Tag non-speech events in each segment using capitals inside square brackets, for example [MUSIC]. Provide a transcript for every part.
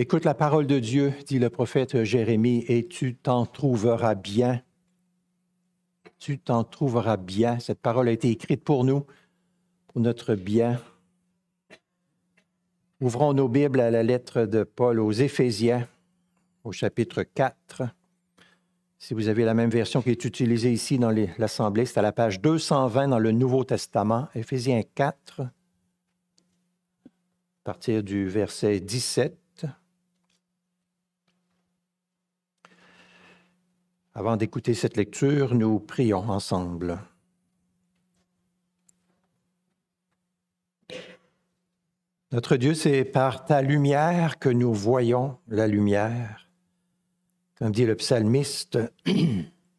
Écoute la parole de Dieu, dit le prophète Jérémie, et tu t'en trouveras bien. Tu t'en trouveras bien. Cette parole a été écrite pour nous, pour notre bien. Ouvrons nos Bibles à la lettre de Paul aux Éphésiens, au chapitre 4. Si vous avez la même version qui est utilisée ici dans l'Assemblée, c'est à la page 220 dans le Nouveau Testament, Éphésiens 4, à partir du verset 17. Avant d'écouter cette lecture, nous prions ensemble. Notre Dieu, c'est par ta lumière que nous voyons la lumière. Comme dit le psalmiste,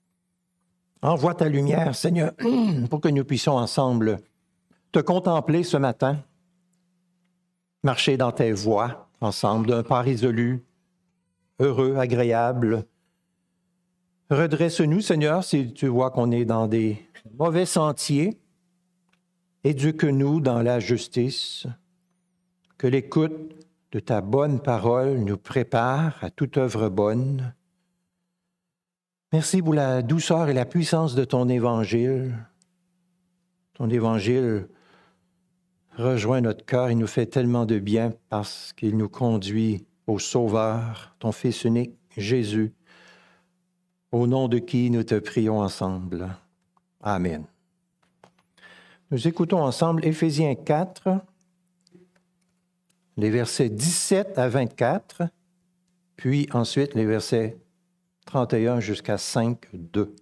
[CLEARS THROAT] envoie ta lumière, Seigneur, [CLEARS THROAT] pour que nous puissions ensemble te contempler ce matin, marcher dans tes voies ensemble, d'un pas résolu, heureux, agréable, Redresse-nous, Seigneur, si tu vois qu'on est dans des mauvais sentiers. Éduque-nous dans la justice. Que l'écoute de ta bonne parole nous prépare à toute œuvre bonne. Merci pour la douceur et la puissance de ton évangile. Ton évangile rejoint notre cœur et nous fait tellement de bien parce qu'il nous conduit au Sauveur, ton Fils unique, Jésus au nom de qui nous te prions ensemble. Amen. Nous écoutons ensemble Éphésiens 4, les versets 17 à 24, puis ensuite les versets 31 jusqu'à 5, 2.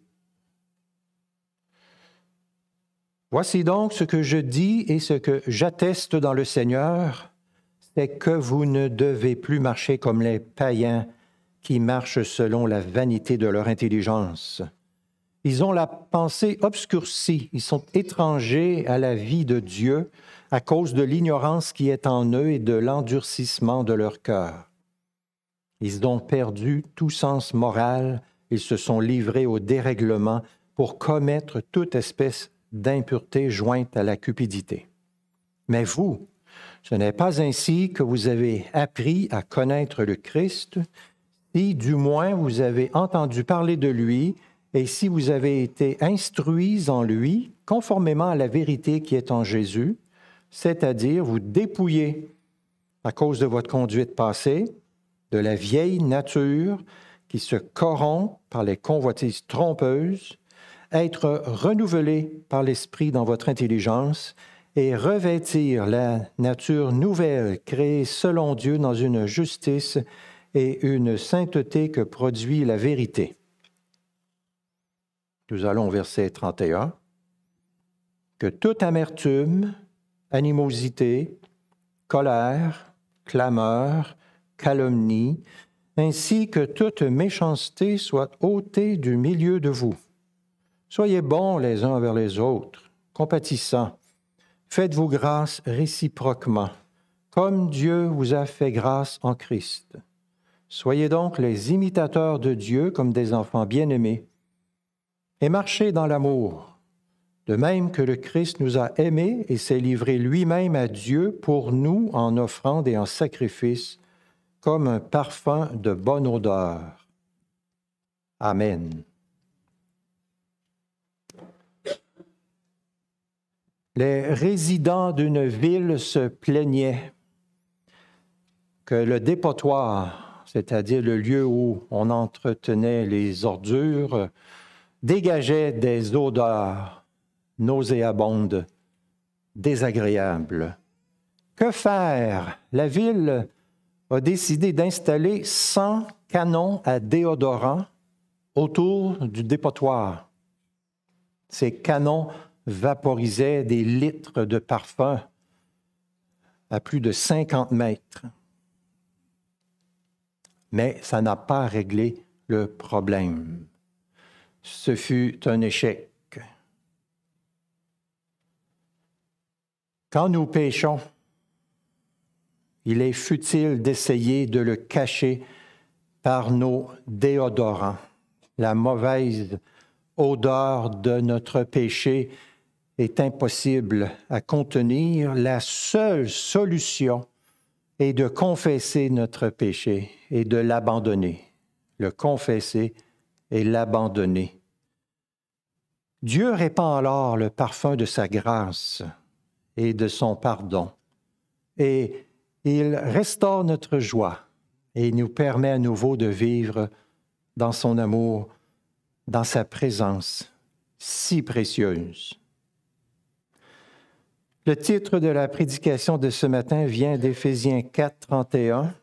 Voici donc ce que je dis et ce que j'atteste dans le Seigneur, c'est que vous ne devez plus marcher comme les païens qui marchent selon la vanité de leur intelligence. Ils ont la pensée obscurcie, ils sont étrangers à la vie de Dieu à cause de l'ignorance qui est en eux et de l'endurcissement de leur cœur. Ils ont perdu tout sens moral, ils se sont livrés au dérèglement pour commettre toute espèce d'impureté jointe à la cupidité. Mais vous, ce n'est pas ainsi que vous avez appris à connaître le Christ si du moins vous avez entendu parler de lui et si vous avez été instruits en lui conformément à la vérité qui est en Jésus, c'est-à-dire vous dépouiller à cause de votre conduite passée, de la vieille nature qui se corrompt par les convoitises trompeuses, être renouvelé par l'Esprit dans votre intelligence et revêtir la nature nouvelle créée selon Dieu dans une justice et une sainteté que produit la vérité. Nous allons au verset 31. Que toute amertume, animosité, colère, clameur, calomnie, ainsi que toute méchanceté soit ôtée du milieu de vous. Soyez bons les uns envers les autres, compatissants. Faites-vous grâce réciproquement, comme Dieu vous a fait grâce en Christ. Soyez donc les imitateurs de Dieu comme des enfants bien-aimés, et marchez dans l'amour, de même que le Christ nous a aimés et s'est livré lui-même à Dieu pour nous en offrande et en sacrifice, comme un parfum de bonne odeur. Amen. Les résidents d'une ville se plaignaient que le dépotoir c'est-à-dire le lieu où on entretenait les ordures, dégageait des odeurs nauséabondes, désagréables. Que faire? La ville a décidé d'installer 100 canons à déodorant autour du dépotoir. Ces canons vaporisaient des litres de parfum à plus de 50 mètres mais ça n'a pas réglé le problème. Ce fut un échec. Quand nous péchons, il est futile d'essayer de le cacher par nos déodorants. La mauvaise odeur de notre péché est impossible à contenir. La seule solution et de confesser notre péché et de l'abandonner. Le confesser et l'abandonner. Dieu répand alors le parfum de sa grâce et de son pardon, et il restaure notre joie et nous permet à nouveau de vivre dans son amour, dans sa présence si précieuse. Le titre de la prédication de ce matin vient d'Éphésiens 4, 31.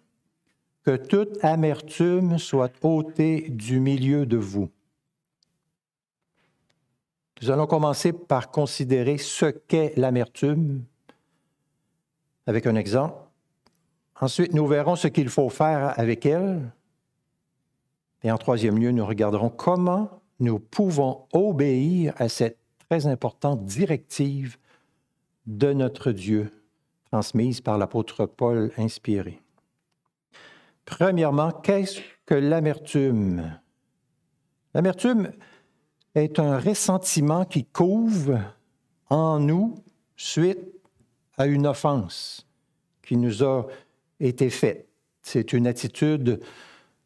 Que toute amertume soit ôtée du milieu de vous. Nous allons commencer par considérer ce qu'est l'amertume avec un exemple. Ensuite, nous verrons ce qu'il faut faire avec elle. Et en troisième lieu, nous regarderons comment nous pouvons obéir à cette très importante directive de notre Dieu, transmise par l'apôtre Paul inspiré. Premièrement, qu'est-ce que l'amertume? L'amertume est un ressentiment qui couve en nous suite à une offense qui nous a été faite. C'est une attitude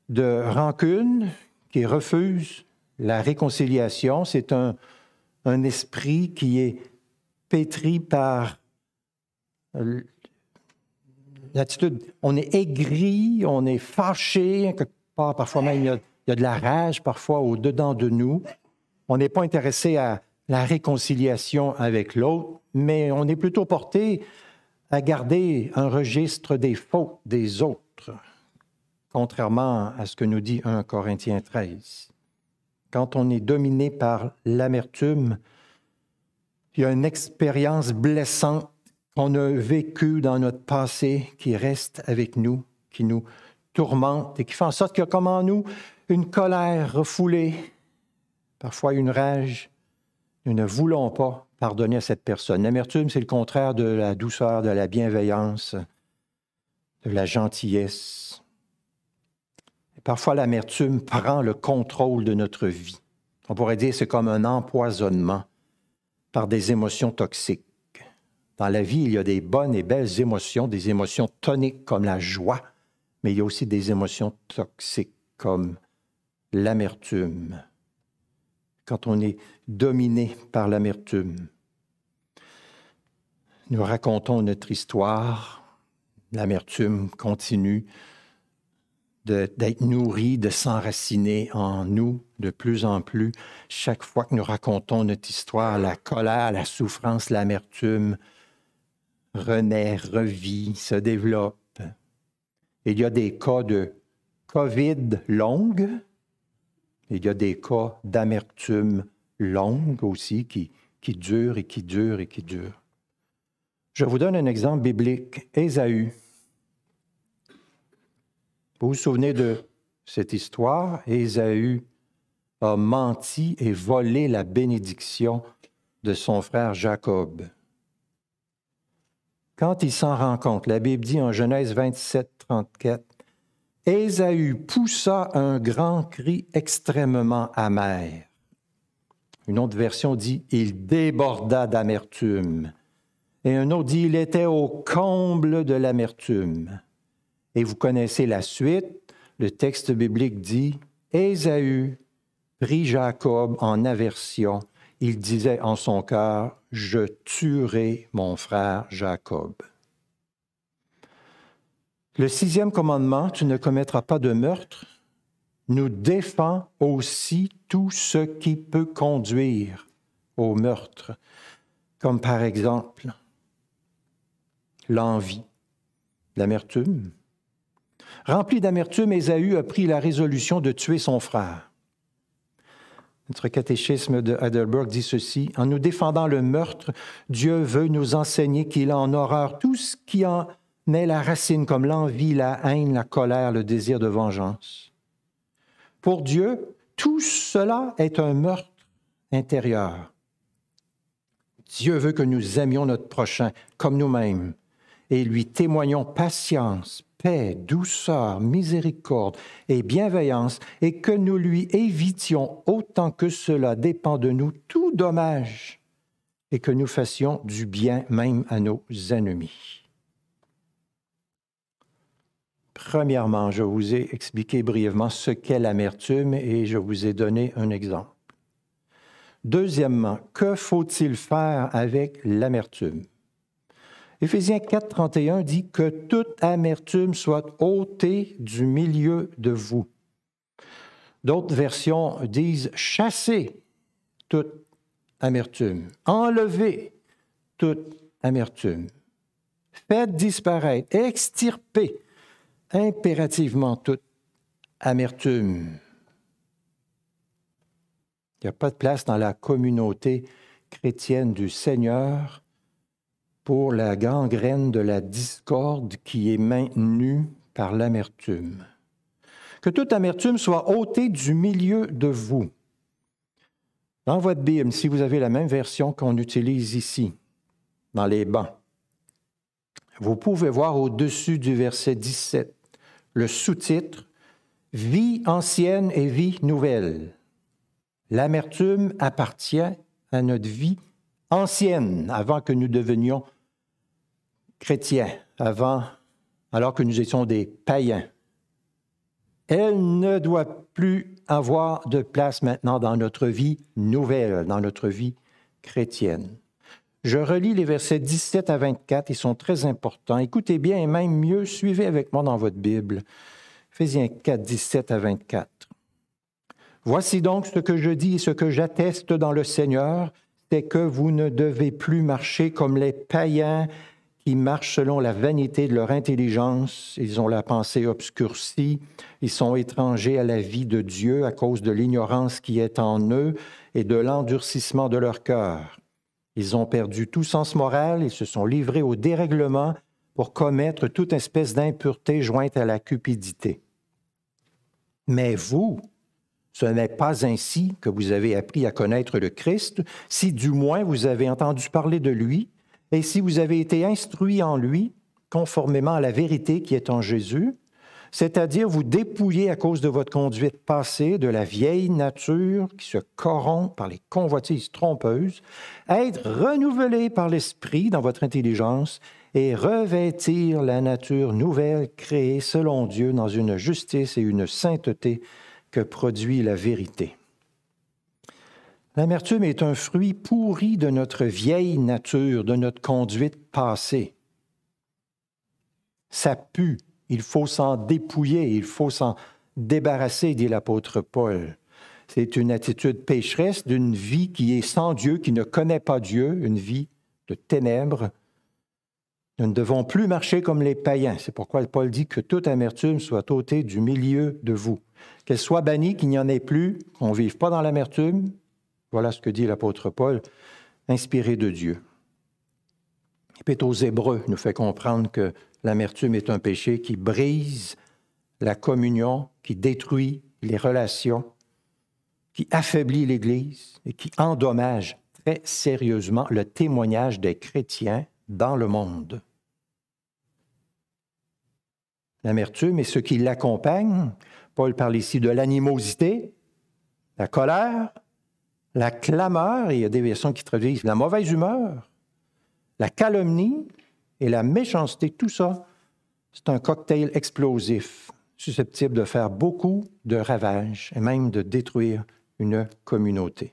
de rancune qui refuse la réconciliation. C'est un, un esprit qui est pétri par euh, l'attitude. On est aigri, on est fâché, quelque part, parfois même il y, a, de la rage, parfois au-dedans de nous. On n'est pas intéressé à la réconciliation avec l'autre, mais on est plutôt porté à garder un registre des fautes des autres, contrairement à ce que nous dit 1 Corinthiens 13. Quand on est dominé par l'amertume, il y a une expérience blessante qu'on a vécue dans notre passé qui reste avec nous, qui nous tourmente et qui fait en sorte qu'il y a comme en nous une colère refoulée, parfois une rage. Nous ne voulons pas pardonner à cette personne. L'amertume, c'est le contraire de la douceur, de la bienveillance, de la gentillesse. Et parfois, l'amertume prend le contrôle de notre vie. On pourrait dire c'est comme un empoisonnement par des émotions toxiques. Dans la vie, il y a des bonnes et belles émotions, des émotions toniques comme la joie, mais il y a aussi des émotions toxiques comme l'amertume. Quand on est dominé par l'amertume, nous racontons notre histoire, l'amertume continue d'être nourrie, de s'enraciner en nous, de plus en plus chaque fois que nous racontons notre histoire, la colère, la souffrance, l'amertume renaît, revit, se développe. Il y a des cas de COVID longue, il y a des cas d'amertume longue aussi qui, qui durent et qui durent et qui durent. Je vous donne un exemple biblique, Ésaü. Vous vous souvenez de cette histoire, Ésaü a menti et volé la bénédiction de son frère Jacob. Quand il s'en rend compte, la Bible dit en Genèse 27, 34, Ésaü poussa un grand cri extrêmement amer. Une autre version dit, il déborda d'amertume. Et un autre dit, il était au comble de l'amertume. Et vous connaissez la suite, le texte biblique dit, Ésaü prit Jacob en aversion. Il disait en son cœur, Je tuerai mon frère Jacob. Le sixième commandement, Tu ne commettras pas de meurtre, nous défend aussi tout ce qui peut conduire au meurtre, comme par exemple l'envie, l'amertume. Rempli d'amertume, Ésaü a pris la résolution de tuer son frère. Notre catéchisme de Heidelberg dit ceci En nous défendant le meurtre, Dieu veut nous enseigner qu'il a en horreur tout ce qui en met la racine, comme l'envie, la haine, la colère, le désir de vengeance. Pour Dieu, tout cela est un meurtre intérieur. Dieu veut que nous aimions notre prochain comme nous-mêmes et lui témoignons patience, paix, douceur, miséricorde et bienveillance, et que nous lui évitions autant que cela dépend de nous tout dommage, et que nous fassions du bien même à nos ennemis. Premièrement, je vous ai expliqué brièvement ce qu'est l'amertume et je vous ai donné un exemple. Deuxièmement, que faut-il faire avec l'amertume? Éphésiens 4, 31 dit que toute amertume soit ôtée du milieu de vous. D'autres versions disent chasser toute amertume, enlever toute amertume, faites disparaître, extirper impérativement toute amertume. Il n'y a pas de place dans la communauté chrétienne du Seigneur pour la gangrène de la discorde qui est maintenue par l'amertume. Que toute amertume soit ôtée du milieu de vous. Dans votre Bible, si vous avez la même version qu'on utilise ici, dans les bancs, vous pouvez voir au-dessus du verset 17 le sous-titre Vie ancienne et vie nouvelle. L'amertume appartient à notre vie ancienne avant que nous devenions chrétiens avant, alors que nous étions des païens. Elle ne doit plus avoir de place maintenant dans notre vie nouvelle, dans notre vie chrétienne. Je relis les versets 17 à 24, ils sont très importants. Écoutez bien et même mieux, suivez avec moi dans votre Bible. phésiens 4, 17 à 24. Voici donc ce que je dis et ce que j'atteste dans le Seigneur, c'est que vous ne devez plus marcher comme les païens qui marchent selon la vanité de leur intelligence, ils ont la pensée obscurcie, ils sont étrangers à la vie de Dieu à cause de l'ignorance qui est en eux et de l'endurcissement de leur cœur. Ils ont perdu tout sens moral et se sont livrés au dérèglement pour commettre toute espèce d'impureté jointe à la cupidité. Mais vous, ce n'est pas ainsi que vous avez appris à connaître le Christ, si du moins vous avez entendu parler de lui et si vous avez été instruit en lui, conformément à la vérité qui est en Jésus, c'est-à-dire vous dépouiller à cause de votre conduite passée de la vieille nature qui se corrompt par les convoitises trompeuses, à être renouvelé par l'esprit dans votre intelligence et revêtir la nature nouvelle créée selon Dieu dans une justice et une sainteté que produit la vérité. L'amertume est un fruit pourri de notre vieille nature, de notre conduite passée. Ça pue, il faut s'en dépouiller, il faut s'en débarrasser, dit l'apôtre Paul. C'est une attitude pécheresse d'une vie qui est sans Dieu, qui ne connaît pas Dieu, une vie de ténèbres. Nous ne devons plus marcher comme les païens. C'est pourquoi Paul dit que toute amertume soit ôtée du milieu de vous. Qu'elle soit bannie, qu'il n'y en ait plus, qu'on ne vive pas dans l'amertume, voilà ce que dit l'apôtre Paul, inspiré de Dieu. Et aux Hébreux nous fait comprendre que l'amertume est un péché qui brise la communion, qui détruit les relations, qui affaiblit l'Église et qui endommage très sérieusement le témoignage des chrétiens dans le monde. L'amertume et ce qui l'accompagne, Paul parle ici de l'animosité, la colère, la clameur, il y a des versions qui traduisent la mauvaise humeur, la calomnie et la méchanceté, tout ça, c'est un cocktail explosif susceptible de faire beaucoup de ravages et même de détruire une communauté.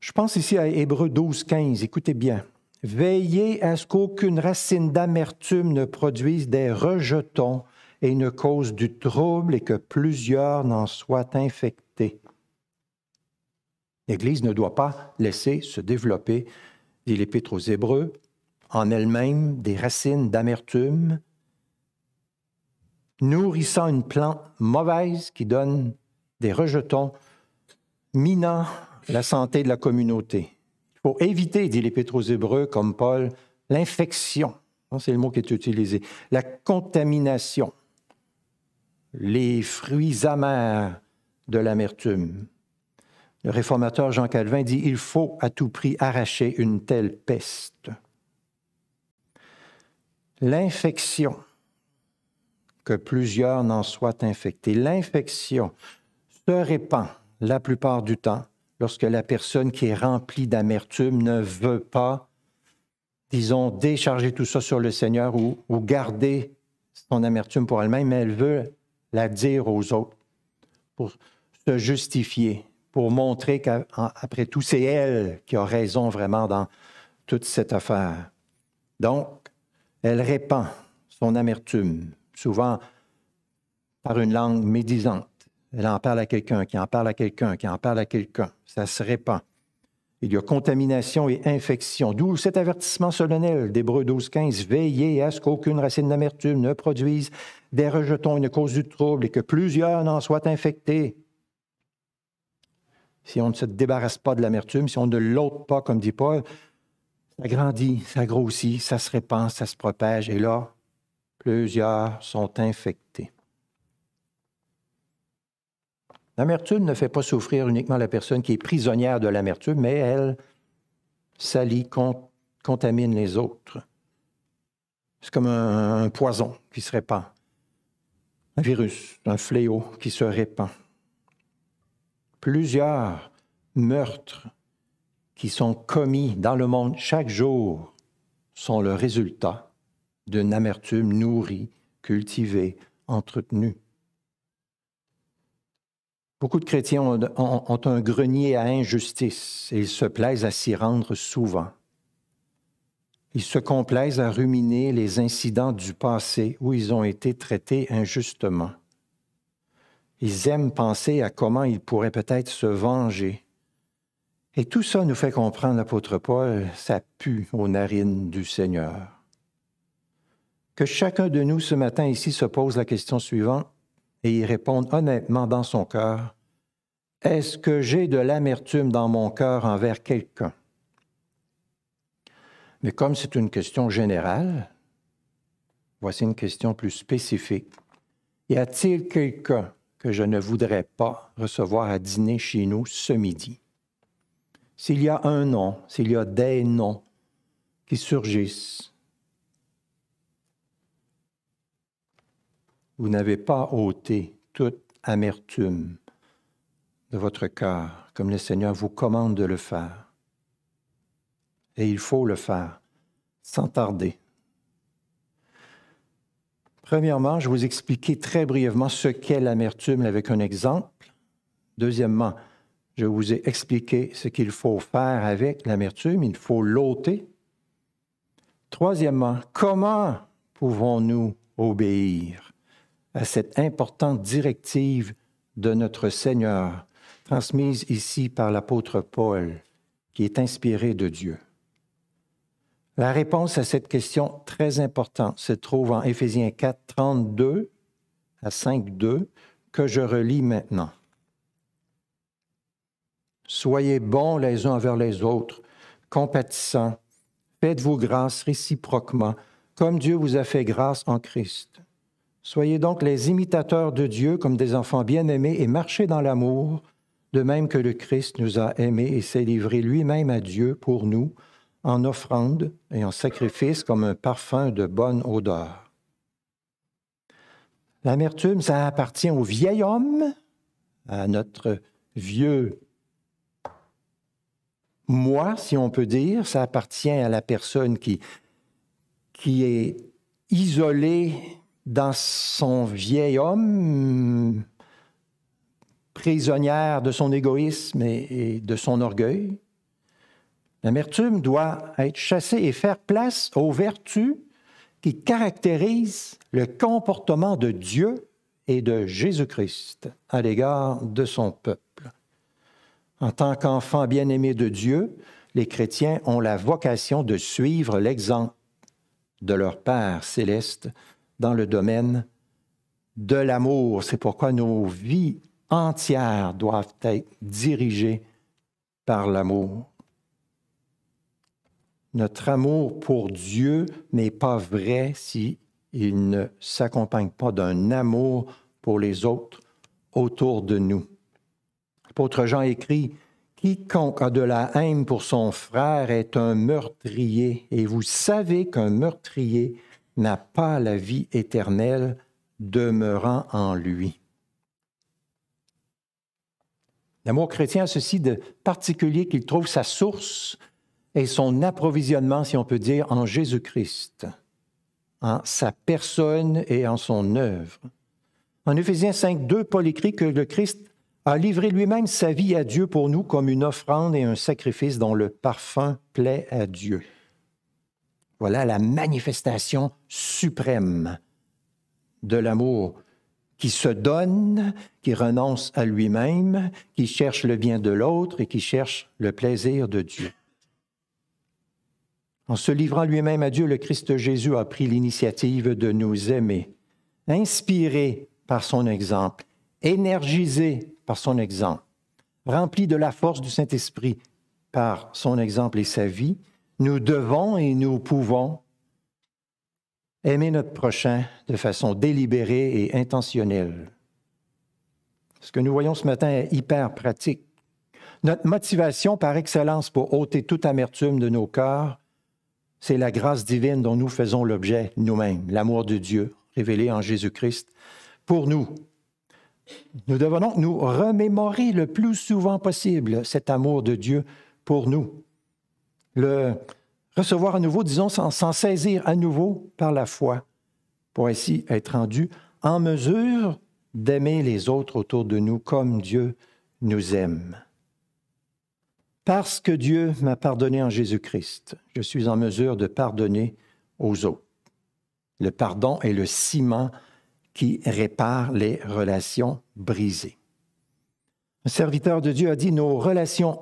Je pense ici à Hébreu 12, 15. Écoutez bien. Veillez à ce qu'aucune racine d'amertume ne produise des rejetons et ne cause du trouble et que plusieurs n'en soient infectés L'Église ne doit pas laisser se développer, dit l'Épître aux Hébreux, en elle-même des racines d'amertume, nourrissant une plante mauvaise qui donne des rejetons, minant la santé de la communauté. Il faut éviter, dit l'Épître aux Hébreux, comme Paul, l'infection, hein, c'est le mot qui est utilisé, la contamination, les fruits amers de l'amertume. Le réformateur Jean Calvin dit Il faut à tout prix arracher une telle peste. L'infection, que plusieurs n'en soient infectés, l'infection se répand la plupart du temps lorsque la personne qui est remplie d'amertume ne veut pas, disons, décharger tout ça sur le Seigneur ou, garder son amertume pour elle-même, mais elle veut la dire aux autres pour se justifier, pour montrer qu'après tout, c'est elle qui a raison vraiment dans toute cette affaire. Donc, elle répand son amertume, souvent par une langue médisante. Elle en parle à quelqu'un, qui en parle à quelqu'un, qui en parle à quelqu'un. Ça se répand. Il y a contamination et infection, d'où cet avertissement solennel d'Hébreu 12.15. Veillez à ce qu'aucune racine d'amertume ne produise des rejetons, une cause du trouble, et que plusieurs n'en soient infectés si on ne se débarrasse pas de l'amertume, si on ne l'ôte pas, comme dit Paul, ça grandit, ça grossit, ça se répand, ça se propage, et là, plusieurs sont infectés. L'amertume ne fait pas souffrir uniquement la personne qui est prisonnière de l'amertume, mais elle salit, contamine les autres. C'est comme un poison qui se répand, un virus, un fléau qui se répand plusieurs meurtres qui sont commis dans le monde chaque jour sont le résultat d'une amertume nourrie, cultivée, entretenue. Beaucoup de chrétiens ont, un grenier à injustice et ils se plaisent à s'y rendre souvent. Ils se complaisent à ruminer les incidents du passé où ils ont été traités injustement. Ils aiment penser à comment ils pourraient peut-être se venger. Et tout ça nous fait comprendre l'apôtre Paul, ça pue aux narines du Seigneur. Que chacun de nous ce matin ici se pose la question suivante et y réponde honnêtement dans son cœur. Est-ce que j'ai de l'amertume dans mon cœur envers quelqu'un? Mais comme c'est une question générale, voici une question plus spécifique. Y a-t-il quelqu'un que je ne voudrais pas recevoir à dîner chez nous ce midi. S'il y a un nom, s'il y a des noms qui surgissent, vous n'avez pas ôté toute amertume de votre cœur, comme le Seigneur vous commande de le faire. Et il faut le faire sans tarder. Premièrement, je vous vous expliquer très brièvement ce qu'est l'amertume avec un exemple. Deuxièmement, je vous ai expliqué ce qu'il faut faire avec l'amertume. Il faut l'ôter. Troisièmement, comment pouvons-nous obéir à cette importante directive de notre Seigneur, transmise ici par l'apôtre Paul, qui est inspiré de Dieu? La réponse à cette question très importante se trouve en Éphésiens 4, 32 à 5, 2, que je relis maintenant. Soyez bons les uns envers les autres, compatissants, faites-vous grâce réciproquement, comme Dieu vous a fait grâce en Christ. Soyez donc les imitateurs de Dieu comme des enfants bien-aimés et marchez dans l'amour, de même que le Christ nous a aimés et s'est livré lui-même à Dieu pour nous, en offrande et en sacrifice comme un parfum de bonne odeur. L'amertume, ça appartient au vieil homme, à notre vieux moi, si on peut dire, ça appartient à la personne qui, qui est isolée dans son vieil homme, prisonnière de son égoïsme et de son orgueil. L'amertume doit être chassée et faire place aux vertus qui caractérisent le comportement de Dieu et de Jésus-Christ à l'égard de son peuple. En tant qu'enfants bien-aimés de Dieu, les chrétiens ont la vocation de suivre l'exemple de leur Père céleste dans le domaine de l'amour. C'est pourquoi nos vies entières doivent être dirigées par l'amour. Notre amour pour Dieu n'est pas vrai s'il il ne s'accompagne pas d'un amour pour les autres autour de nous. L'apôtre Jean écrit, Quiconque a de la haine pour son frère est un meurtrier, et vous savez qu'un meurtrier n'a pas la vie éternelle demeurant en lui. L'amour chrétien a ceci de particulier qu'il trouve sa source et son approvisionnement, si on peut dire, en Jésus-Christ, en sa personne et en son œuvre. En Ephésiens 5, 2, Paul écrit que le Christ a livré lui-même sa vie à Dieu pour nous comme une offrande et un sacrifice dont le parfum plaît à Dieu. Voilà la manifestation suprême de l'amour qui se donne, qui renonce à lui-même, qui cherche le bien de l'autre et qui cherche le plaisir de Dieu. En se livrant lui-même à Dieu, le Christ Jésus a pris l'initiative de nous aimer, inspiré par son exemple, énergisé par son exemple, rempli de la force du Saint-Esprit par son exemple et sa vie, nous devons et nous pouvons aimer notre prochain de façon délibérée et intentionnelle. Ce que nous voyons ce matin est hyper pratique. Notre motivation par excellence pour ôter toute amertume de nos cœurs c'est la grâce divine dont nous faisons l'objet nous-mêmes, l'amour de Dieu révélé en Jésus-Christ pour nous. Nous devons donc nous remémorer le plus souvent possible cet amour de Dieu pour nous. Le recevoir à nouveau, disons, s'en saisir à nouveau par la foi, pour ainsi être rendu en mesure d'aimer les autres autour de nous comme Dieu nous aime. Parce que Dieu m'a pardonné en Jésus-Christ, je suis en mesure de pardonner aux autres. Le pardon est le ciment qui répare les relations brisées. Un serviteur de Dieu a dit, nos relations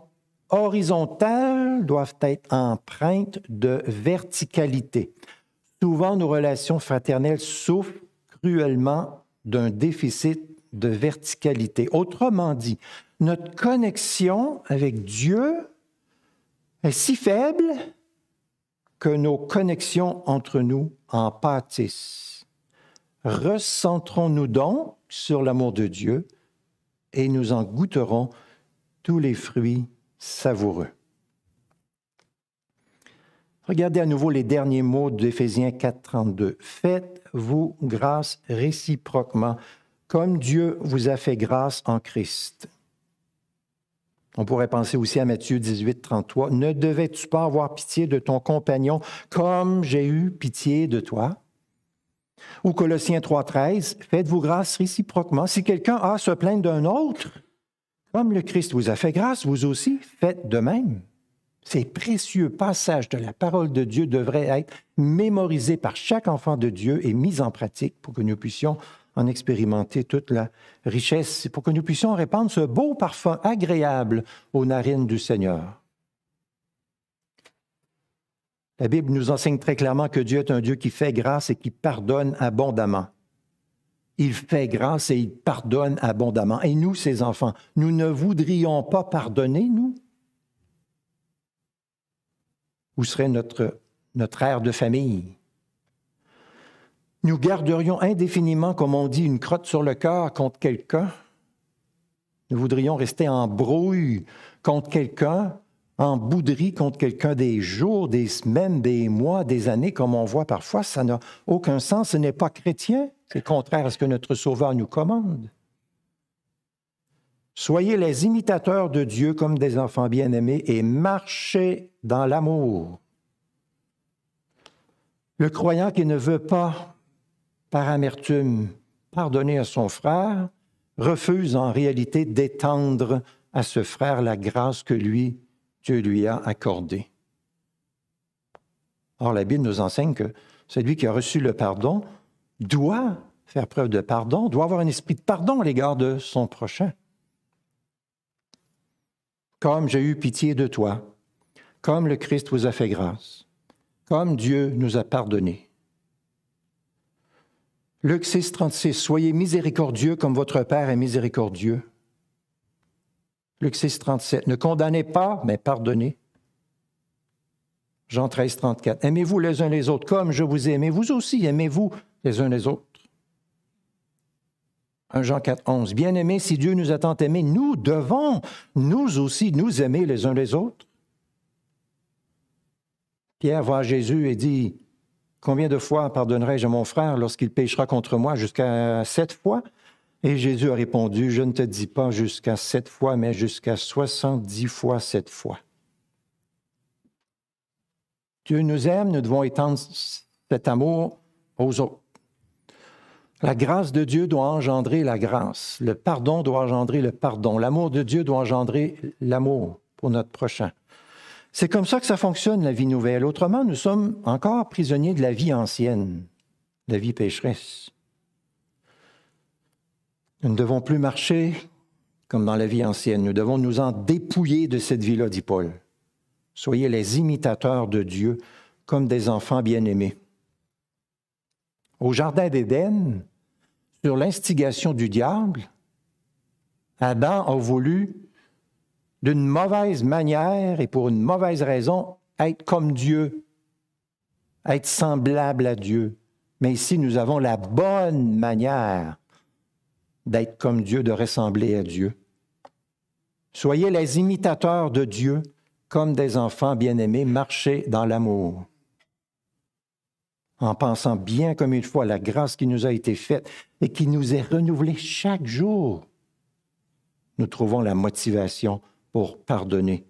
horizontales doivent être empreintes de verticalité. Souvent, nos relations fraternelles souffrent cruellement d'un déficit de verticalité. Autrement dit, notre connexion avec Dieu est si faible que nos connexions entre nous en pâtissent. Recentrons-nous donc sur l'amour de Dieu et nous en goûterons tous les fruits savoureux. Regardez à nouveau les derniers mots d'Éphésiens 4.32. Faites-vous grâce réciproquement, comme Dieu vous a fait grâce en Christ. On pourrait penser aussi à Matthieu 18, 33. Ne devais-tu pas avoir pitié de ton compagnon comme j'ai eu pitié de toi? Ou Colossiens 3, 13. Faites-vous grâce réciproquement. Si quelqu'un a à se plaindre d'un autre, comme le Christ vous a fait grâce, vous aussi, faites de même. Ces précieux passages de la parole de Dieu devraient être mémorisés par chaque enfant de Dieu et mis en pratique pour que nous puissions en expérimenter toute la richesse pour que nous puissions répandre ce beau parfum agréable aux narines du Seigneur. La Bible nous enseigne très clairement que Dieu est un Dieu qui fait grâce et qui pardonne abondamment. Il fait grâce et il pardonne abondamment. Et nous, ses enfants, nous ne voudrions pas pardonner, nous? Où serait notre, notre aire de famille? nous garderions indéfiniment, comme on dit, une crotte sur le cœur contre quelqu'un, nous voudrions rester en brouille contre quelqu'un, en bouderie contre quelqu'un des jours, des semaines, des mois, des années, comme on voit parfois, ça n'a aucun sens, ce n'est pas chrétien, c'est contraire à ce que notre Sauveur nous commande. Soyez les imitateurs de Dieu comme des enfants bien-aimés et marchez dans l'amour. Le croyant qui ne veut pas par amertume, pardonner à son frère, refuse en réalité d'étendre à ce frère la grâce que lui, Dieu lui a accordée. Or, la Bible nous enseigne que celui qui a reçu le pardon doit faire preuve de pardon, doit avoir un esprit de pardon à l'égard de son prochain. Comme j'ai eu pitié de toi, comme le Christ vous a fait grâce, comme Dieu nous a pardonnés, Luc 6, 36, Soyez miséricordieux comme votre Père est miséricordieux. Luc 6, 37, Ne condamnez pas, mais pardonnez. Jean 13, 34, Aimez-vous les uns les autres comme je vous ai aimé, vous aussi aimez-vous les uns les autres. 1 Jean 4, 11, bien aimé, si Dieu nous a tant aimés, nous devons, nous aussi, nous aimer les uns les autres. Pierre voit Jésus et dit, Combien de fois pardonnerai-je à mon frère lorsqu'il péchera contre moi jusqu'à sept fois Et Jésus a répondu, je ne te dis pas jusqu'à sept fois, mais jusqu'à soixante-dix fois sept fois. Dieu nous aime, nous devons étendre cet amour aux autres. La grâce de Dieu doit engendrer la grâce. Le pardon doit engendrer le pardon. L'amour de Dieu doit engendrer l'amour pour notre prochain. C'est comme ça que ça fonctionne, la vie nouvelle. Autrement, nous sommes encore prisonniers de la vie ancienne, de la vie pécheresse. Nous ne devons plus marcher comme dans la vie ancienne. Nous devons nous en dépouiller de cette vie-là, dit Paul. Soyez les imitateurs de Dieu comme des enfants bien-aimés. Au Jardin d'Éden, sur l'instigation du diable, Adam a voulu d'une mauvaise manière et pour une mauvaise raison être comme Dieu, être semblable à Dieu. Mais ici, nous avons la bonne manière d'être comme Dieu, de ressembler à Dieu. Soyez les imitateurs de Dieu comme des enfants bien-aimés, marchez dans l'amour. En pensant bien comme une fois la grâce qui nous a été faite et qui nous est renouvelée chaque jour, nous trouvons la motivation pour pardonner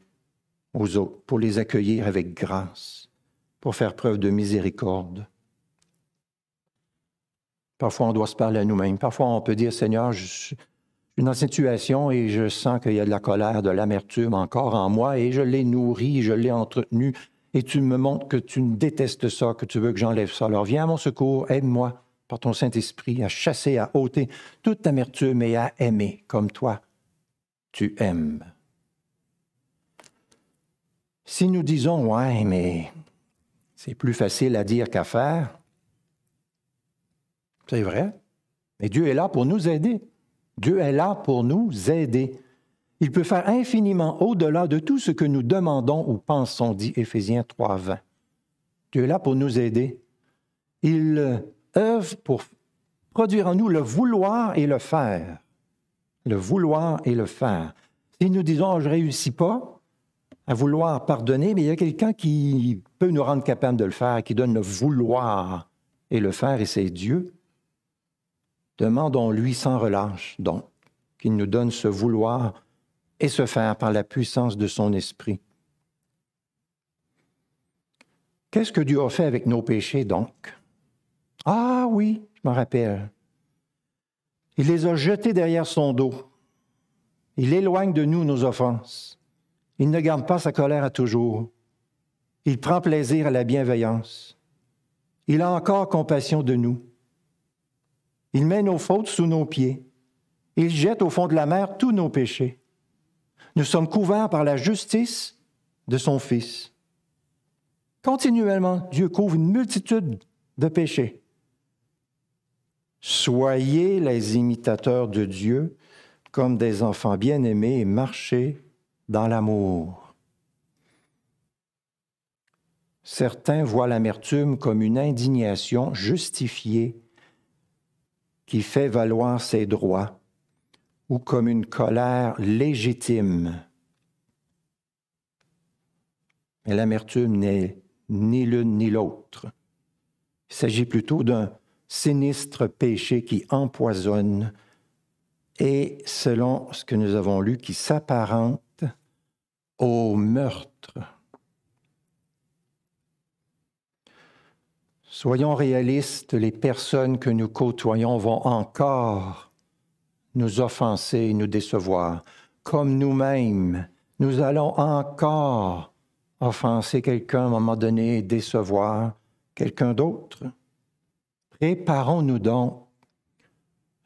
aux autres, pour les accueillir avec grâce, pour faire preuve de miséricorde. Parfois, on doit se parler à nous-mêmes. Parfois, on peut dire, Seigneur, je suis dans cette situation et je sens qu'il y a de la colère, de l'amertume encore en moi et je l'ai nourri, je l'ai entretenu et tu me montres que tu détestes ça, que tu veux que j'enlève ça. Alors viens à mon secours, aide-moi par ton Saint-Esprit à chasser, à ôter toute amertume et à aimer comme toi, tu aimes. Si nous disons, ouais, mais c'est plus facile à dire qu'à faire, c'est vrai, mais Dieu est là pour nous aider. Dieu est là pour nous aider. Il peut faire infiniment au-delà de tout ce que nous demandons ou pensons, dit Éphésiens 3.20. Dieu est là pour nous aider. Il œuvre pour produire en nous le vouloir et le faire. Le vouloir et le faire. Si nous disons, je ne réussis pas, à vouloir pardonner, mais il y a quelqu'un qui peut nous rendre capable de le faire, qui donne le vouloir et le faire, et c'est Dieu. Demandons-lui sans relâche, donc, qu'il nous donne ce vouloir et ce faire par la puissance de son esprit. Qu'est-ce que Dieu a fait avec nos péchés, donc? Ah oui, je m'en rappelle. Il les a jetés derrière son dos. Il éloigne de nous nos offenses. Il ne garde pas sa colère à toujours. Il prend plaisir à la bienveillance. Il a encore compassion de nous. Il met nos fautes sous nos pieds. Il jette au fond de la mer tous nos péchés. Nous sommes couverts par la justice de son Fils. Continuellement, Dieu couvre une multitude de péchés. Soyez les imitateurs de Dieu comme des enfants bien-aimés et marchez dans l'amour. Certains voient l'amertume comme une indignation justifiée qui fait valoir ses droits ou comme une colère légitime. Mais l'amertume n'est ni l'une ni l'autre. Il s'agit plutôt d'un sinistre péché qui empoisonne et, selon ce que nous avons lu, qui s'apparente au meurtre. Soyons réalistes, les personnes que nous côtoyons vont encore nous offenser, et nous décevoir. Comme nous-mêmes, nous allons encore offenser quelqu'un à un moment donné, décevoir quelqu'un d'autre. Préparons-nous donc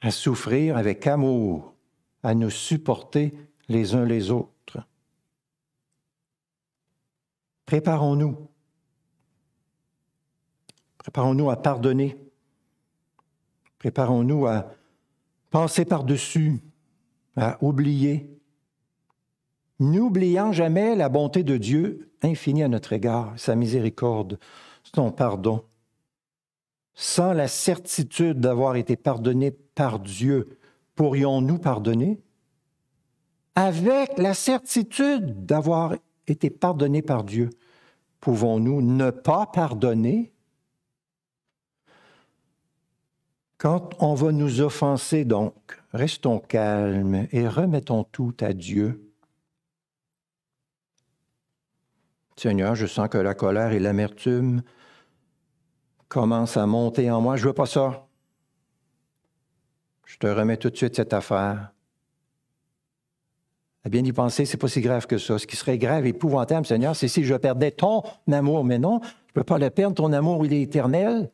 à souffrir avec amour, à nous supporter les uns les autres. Préparons-nous. Préparons-nous à pardonner. Préparons-nous à penser par-dessus, à oublier, n'oubliant jamais la bonté de Dieu infinie à notre égard, sa miséricorde, son pardon, sans la certitude d'avoir été pardonné par Dieu, pourrions-nous pardonner avec la certitude d'avoir était pardonné par Dieu. Pouvons-nous ne pas pardonner Quand on va nous offenser, donc, restons calmes et remettons tout à Dieu. Seigneur, je sens que la colère et l'amertume commencent à monter en moi. Je veux pas ça. Je te remets tout de suite cette affaire bien y penser, c'est pas si grave que ça. Ce qui serait grave, et épouvantable, Seigneur, c'est si je perdais ton amour. Mais non, je ne peux pas le perdre. Ton amour, il est éternel.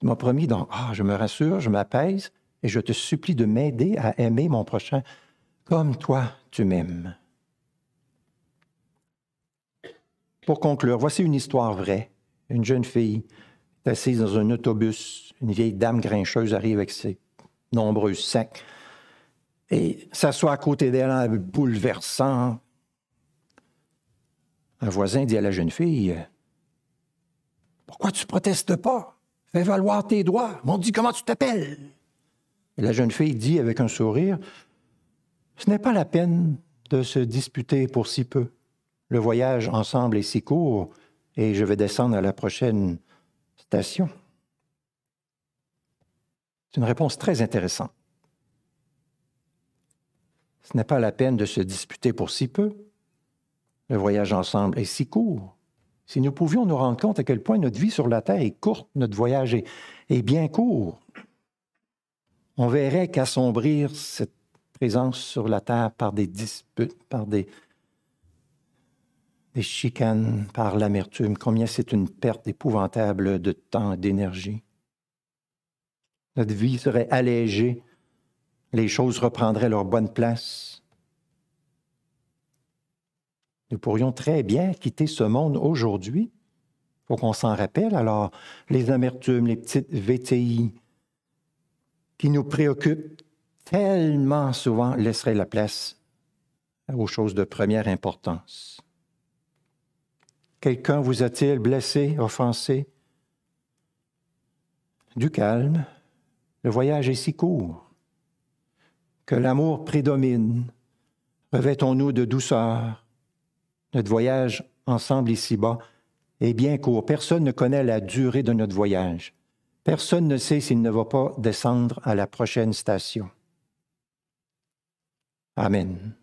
Tu m'as promis, donc, ah, je me rassure, je m'apaise et je te supplie de m'aider à aimer mon prochain comme toi, tu m'aimes. Pour conclure, voici une histoire vraie. Une jeune fille est assise dans un autobus. Une vieille dame grincheuse arrive avec ses nombreux sacs et s'assoit à côté d'elle, hein, bouleversant. Un voisin dit à la jeune fille Pourquoi tu protestes pas Fais valoir tes droits. On dit comment tu t'appelles. Et la jeune fille dit avec un sourire Ce n'est pas la peine de se disputer pour si peu. Le voyage ensemble est si court et je vais descendre à la prochaine station. C'est une réponse très intéressante. Ce n'est pas la peine de se disputer pour si peu. Le voyage ensemble est si court. Si nous pouvions nous rendre compte à quel point notre vie sur la Terre est courte, notre voyage est, bien court, on verrait qu'assombrir cette présence sur la Terre par des disputes, par des chicanes, par l'amertume, combien c'est une perte épouvantable de temps et d'énergie. Notre vie serait allégée les choses reprendraient leur bonne place. Nous pourrions très bien quitter ce monde aujourd'hui. pour faut qu'on s'en rappelle. Alors, les amertumes, les petites VTI qui nous préoccupent tellement souvent laisseraient la place aux choses de première importance. Quelqu'un vous a-t-il blessé, offensé? Du calme. Le voyage est si court que l'amour prédomine. Revêtons-nous de douceur. Notre voyage ensemble ici-bas est bien court. Personne ne connaît la durée de notre voyage. Personne ne sait s'il ne va pas descendre à la prochaine station. Amen.